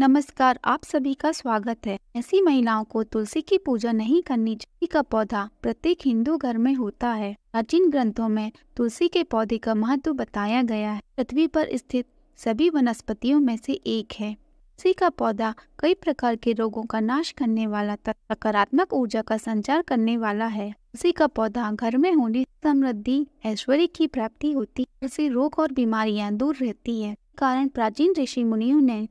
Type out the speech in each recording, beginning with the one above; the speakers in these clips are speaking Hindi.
नमस्कार आप सभी का स्वागत है ऐसी महिलाओं को तुलसी की पूजा नहीं करनी तुलसी का पौधा प्रत्येक हिंदू घर में होता है प्राचीन ग्रंथों में तुलसी के पौधे का महत्व बताया गया है पृथ्वी पर स्थित सभी वनस्पतियों में से एक है तुलसी का पौधा कई प्रकार के रोगों का नाश करने वाला तथा सकारात्मक ऊर्जा का संचार करने वाला है तुलसी का पौधा घर में होने समृद्धि ऐश्वर्य की प्राप्ति होती है रोग और बीमारियां दूर रहती है कारण प्राचीन ऋषि मुनियों ने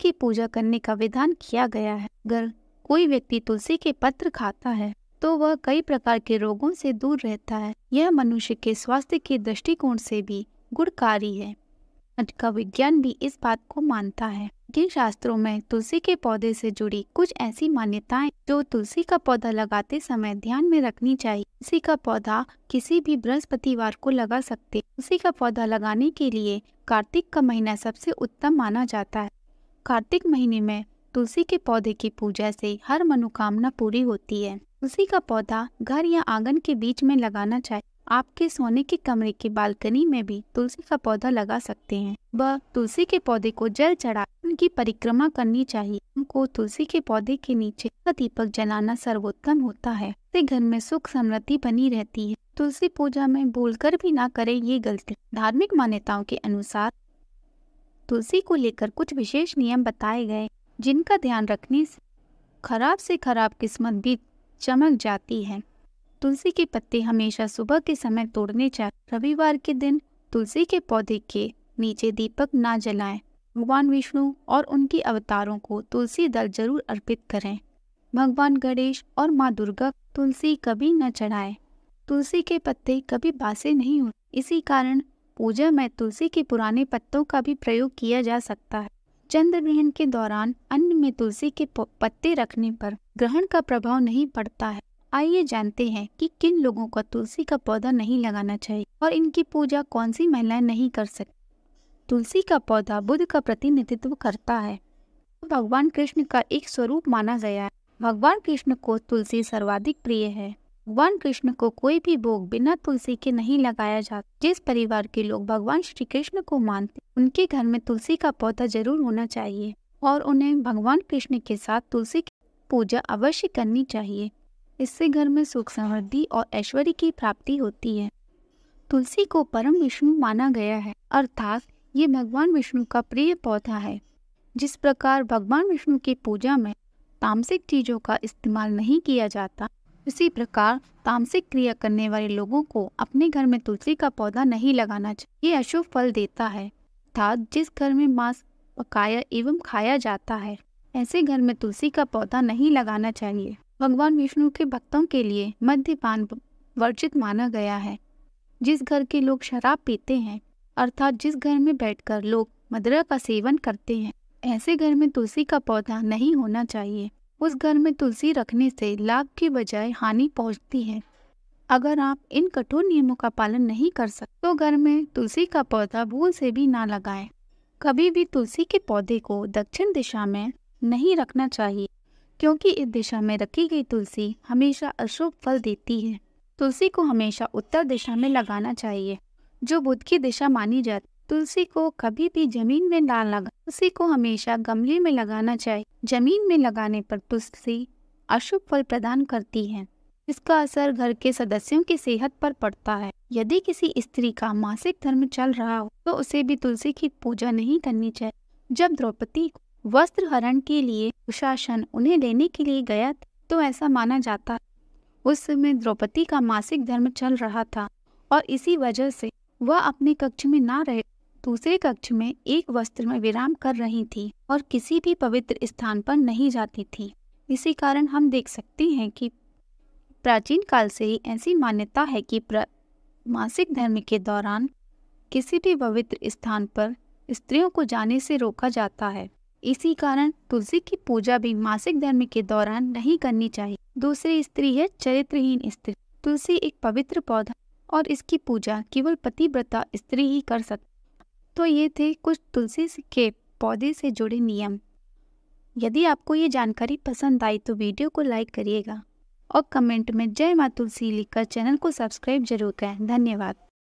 की पूजा करने का विधान किया गया है अगर कोई व्यक्ति तुलसी के पत्र खाता है तो वह कई प्रकार के रोगों से दूर रहता है यह मनुष्य के स्वास्थ्य के दृष्टिकोण से भी गुणकारी है का विज्ञान भी इस बात को मानता है जिन शास्त्रों में तुलसी के पौधे से जुड़ी कुछ ऐसी मान्यताएं जो तुलसी का पौधा लगाते समय ध्यान में रखनी चाहिए तुलसी का पौधा किसी भी बृहस्पतिवार को लगा सकते तुलसी का पौधा लगाने के लिए कार्तिक का महीना सबसे उत्तम माना जाता है कार्तिक महीने में तुलसी के पौधे की पूजा से हर मनोकामना पूरी होती है तुलसी का पौधा घर या आंगन के बीच में लगाना चाहिए आपके सोने के कमरे की बालकनी में भी तुलसी का पौधा लगा सकते हैं वह तुलसी के पौधे को जल चढ़ा उनकी परिक्रमा करनी चाहिए हमको तुलसी के पौधे के नीचे का दीपक जलाना सर्वोत्तम होता है से घर में सुख समृद्धि बनी रहती है तुलसी पूजा में भूल कर भी ना करें ये गलती धार्मिक मान्यताओं के अनुसार तुलसी को लेकर कुछ विशेष नियम बताए गए जिनका ध्यान रखने से खराब से खराब किस्मत भी चमक जाती है तुलसी के पत्ते हमेशा सुबह के समय तोड़ने चाहिए रविवार के दिन तुलसी के पौधे के नीचे दीपक न जलाएं भगवान विष्णु और उनके अवतारों को तुलसी दल जरूर अर्पित करें भगवान गणेश और माँ दुर्गा तुलसी कभी न चढ़ाएं तुलसी के पत्ते कभी बासे नहीं होते इसी कारण पूजा में तुलसी के पुराने पत्तों का भी प्रयोग किया जा सकता है चंद्र ग्रहण के दौरान अन्न में तुलसी के पत्ते रखने पर ग्रहण का प्रभाव नहीं पड़ता है आइए जानते हैं कि किन लोगों को तुलसी का पौधा नहीं लगाना चाहिए और इनकी पूजा कौन सी महिलाएं नहीं कर सकती तुलसी का पौधा बुद्ध का प्रतिनिधित्व करता है भगवान कृष्ण का एक स्वरूप माना गया है भगवान कृष्ण को तुलसी सर्वाधिक प्रिय है भगवान कृष्ण को कोई भी भोग बिना तुलसी के नहीं लगाया जाता जिस परिवार के लोग भगवान श्री कृष्ण को मानते उनके घर में तुलसी का पौधा जरूर होना चाहिए और उन्हें भगवान कृष्ण के साथ तुलसी की पूजा अवश्य करनी चाहिए इससे घर में सुख समृद्धि और ऐश्वर्य की प्राप्ति होती है तुलसी को परम विष्णु माना गया है अर्थात ये भगवान विष्णु का प्रिय पौधा है जिस प्रकार भगवान विष्णु की पूजा में तामसिक चीजों का इस्तेमाल नहीं किया जाता इसी प्रकार तामसिक क्रिया करने वाले लोगों को अपने घर में तुलसी का पौधा नहीं लगाना चाहिए ये अशुभ फल देता है अर्थात जिस घर में मांस पकाया एवं खाया जाता है ऐसे घर में तुलसी का पौधा नहीं लगाना चाहिए भगवान विष्णु के भक्तों के लिए मध्यपान वर्जित माना गया है जिस घर के लोग शराब पीते हैं अर्थात जिस घर में बैठकर लोग मदरा का सेवन करते हैं ऐसे घर में तुलसी का पौधा नहीं होना चाहिए उस घर में तुलसी रखने से लाभ की बजाय हानि पहुंचती है अगर आप इन कठोर नियमों का पालन नहीं कर सकते तो घर में तुलसी का पौधा भूल से भी ना लगाएं। कभी भी तुलसी के पौधे को दक्षिण दिशा में नहीं रखना चाहिए क्योंकि इस दिशा में रखी गई तुलसी हमेशा अशुभ फल देती है तुलसी को हमेशा उत्तर दिशा में लगाना चाहिए जो बुध की दिशा मानी जाती तुलसी को कभी भी जमीन में डाल लगा तुलसी को हमेशा गमले में लगाना चाहिए जमीन में लगाने पर तुलसी अशुभ फल प्रदान करती है इसका असर घर के सदस्यों की सेहत पर पड़ता है यदि किसी स्त्री का मासिक धर्म चल रहा हो तो उसे भी तुलसी की पूजा नहीं करनी चाहिए जब द्रौपदी वस्त्र हरण के लिए कुशासन उन्हें लेने के लिए गया तो ऐसा माना जाता उस समय द्रौपदी का मासिक धर्म चल रहा था और इसी वजह से वह अपने कक्ष में ना रहे दूसरे कक्ष में एक वस्त्र में विराम कर रही थी और किसी भी पवित्र स्थान पर नहीं जाती थी इसी कारण हम देख सकते हैं कि प्राचीन काल से ही ऐसी मान्यता है कि मासिक धर्म के दौरान किसी भी पवित्र स्थान पर स्त्रियों को जाने से रोका जाता है इसी कारण तुलसी की पूजा भी मासिक धर्म के दौरान नहीं करनी चाहिए दूसरी स्त्री है चरित्रहीन स्त्री तुलसी एक पवित्र पौधा और इसकी पूजा केवल पतिव्रता स्त्री ही कर सकती तो ये थे कुछ तुलसी के पौधे से जुड़े नियम यदि आपको ये जानकारी पसंद आई तो वीडियो को लाइक करिएगा और कमेंट में जय माँ तुलसी लिखकर चैनल को सब्सक्राइब जरूर करें धन्यवाद